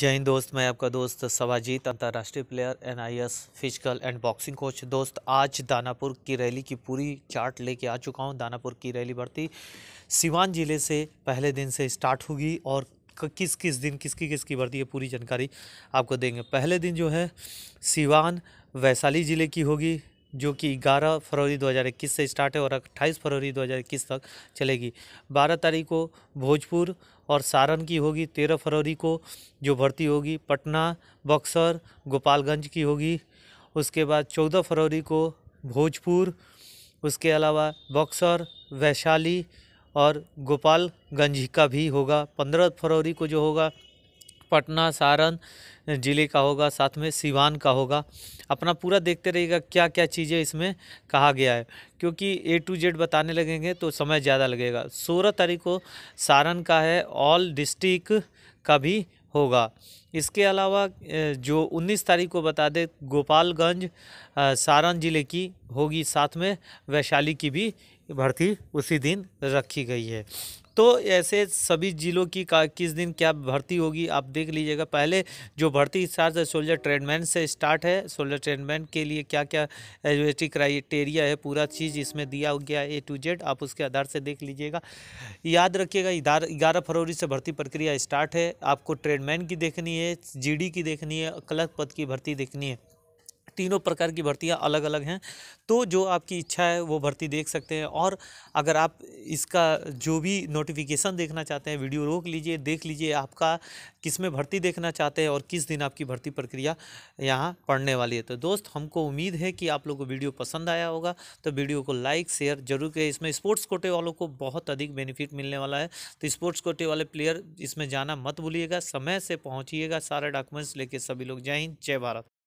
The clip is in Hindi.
जय हिंद दोस्त मैं आपका दोस्त सवाजीत अंतर्राष्ट्रीय player NIS physical and boxing coach दोस्त आज दानापुर की रैली की पूरी चार्ट लेके आ चुका हूँ दानापुर की रैली भर्ती सिवान ज़िले से पहले दिन से स्टार्ट होगी और किस किस दिन किसकी किसकी भर्ती है पूरी जानकारी आपको देंगे पहले दिन जो है सिवान वैशाली ज़िले की होगी जो कि 11 फरवरी 2021 से स्टार्ट है और 28 फरवरी 2021 तक चलेगी 12 तारीख को भोजपुर और सारण की होगी 13 फरवरी को जो भर्ती होगी पटना बक्सर गोपालगंज की होगी उसके बाद 14 फरवरी को भोजपुर उसके अलावा बक्सर वैशाली और गोपालगंज का भी होगा 15 फरवरी को जो होगा पटना सारण ज़िले का होगा साथ में सिवान का होगा अपना पूरा देखते रहिएगा क्या क्या चीज़ें इसमें कहा गया है क्योंकि ए टू जेड बताने लगेंगे तो समय ज़्यादा लगेगा सोलह तारीख को सारण का है ऑल डिस्ट्रिक्ट का भी होगा इसके अलावा जो 19 तारीख को बता दें गोपालगंज सारण ज़िले की होगी साथ में वैशाली की भी भर्ती उसी दिन रखी गई है तो ऐसे सभी जिलों की का किस दिन क्या भर्ती होगी आप देख लीजिएगा पहले जो भर्ती स्टार्ट से सोल्जर ट्रेडमैन से स्टार्ट है सोल्जर ट्रेडमैन के लिए क्या क्या एजुएटी क्राइटेरिया है पूरा चीज़ इसमें दिया गया ए टू जेड आप उसके आधार से देख लीजिएगा याद रखिएगा ग्यारह फरवरी से भर्ती प्रक्रिया स्टार्ट है आपको ट्रेडमैन की देखनी है जी की देखनी है क्लर्क पद की भर्ती देखनी है तीनों प्रकार की भर्तियाँ अलग अलग हैं तो जो आपकी इच्छा है वो भर्ती देख सकते हैं और अगर आप इसका जो भी नोटिफिकेशन देखना चाहते हैं वीडियो रोक लीजिए देख लीजिए आपका किस में भर्ती देखना चाहते हैं और किस दिन आपकी भर्ती प्रक्रिया यहाँ पढ़ने वाली है तो दोस्त हमको उम्मीद है कि आप लोग को वीडियो पसंद आया होगा तो वीडियो को लाइक शेयर जरूर करें इसमें स्पोर्ट्स कोटे वालों को बहुत अधिक बेनिफिट मिलने वाला है तो स्पोर्ट्स कोटे वाले प्लेयर इसमें जाना मत भूलिएगा समय से पहुँचिएगा सारे डॉक्यूमेंट्स लेके सभी लोग जय हिंद जय भारत